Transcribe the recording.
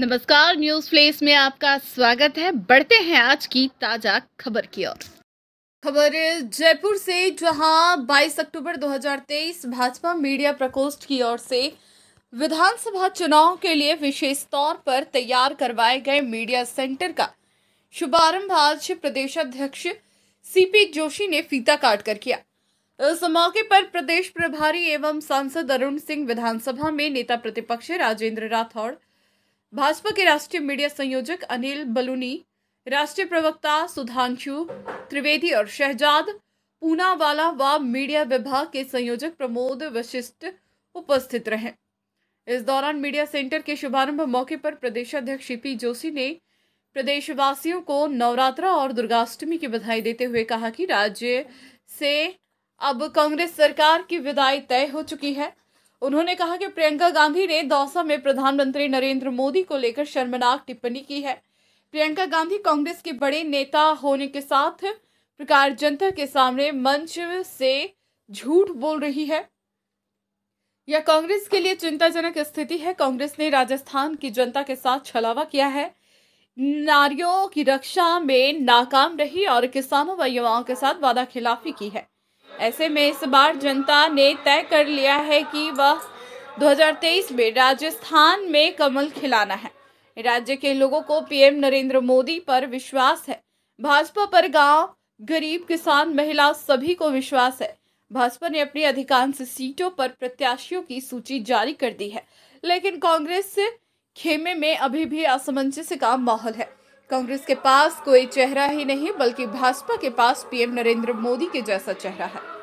नमस्कार news place में आपका स्वागत है बढ़ते हैं आज की ताजा खबर की ओर खबर जयपुर से जहां 22 अक्टूबर 2023 भाजपा मीडिया प्रकोष्ठ की ओर से विधानसभा चुनाव के लिए विशेष तौर पर तैयार करवाए गए मीडिया सेंटर का शुभारंभ आज प्रदेश अध्यक्ष सीपी जोशी ने फीता काट कर किया इस मौके पर प्रदेश प्रभारी एवं सांसद अरुण सिंह विधानसभा में नेता प्रतिपक्ष राजेंद्र राठौड़ भाजपा के राष्ट्रीय मीडिया संयोजक अनिल बलूनी राष्ट्रीय प्रवक्ता सुधांशु त्रिवेदी और शहजाद पूनावाला व मीडिया विभाग के संयोजक प्रमोद वशिष्ठ उपस्थित रहे इस दौरान मीडिया सेंटर के शुभारंभ मौके पर प्रदेश अध्यक्ष सीपी जोशी ने प्रदेशवासियों को नवरात्रा और दुर्गाष्टमी की बधाई देते हुए कहा कि राज्य से अब कांग्रेस सरकार की विदाई तय हो चुकी है उन्होंने कहा कि प्रियंका गांधी ने दौसा में प्रधानमंत्री नरेंद्र मोदी को लेकर शर्मनाक टिप्पणी की है प्रियंका गांधी कांग्रेस के बड़े नेता होने के साथ प्रकार जनता के सामने मंच से झूठ बोल रही है यह कांग्रेस के लिए चिंताजनक स्थिति है कांग्रेस ने राजस्थान की जनता के साथ छलावा किया है नारियों की रक्षा में नाकाम रही और किसानों व युवाओं के साथ वादा खिलाफी की है ऐसे में इस बार जनता ने तय कर लिया है कि वह 2023 में राजस्थान में कमल खिलाना है राज्य के लोगों को पीएम नरेंद्र मोदी पर विश्वास है भाजपा पर गांव गरीब किसान महिला सभी को विश्वास है भाजपा ने अपनी अधिकांश सीटों पर प्रत्याशियों की सूची जारी कर दी है लेकिन कांग्रेस खेमे में अभी भी असमंजस का माहौल है कांग्रेस के पास कोई चेहरा ही नहीं बल्कि भाजपा के पास पीएम नरेंद्र मोदी के जैसा चेहरा है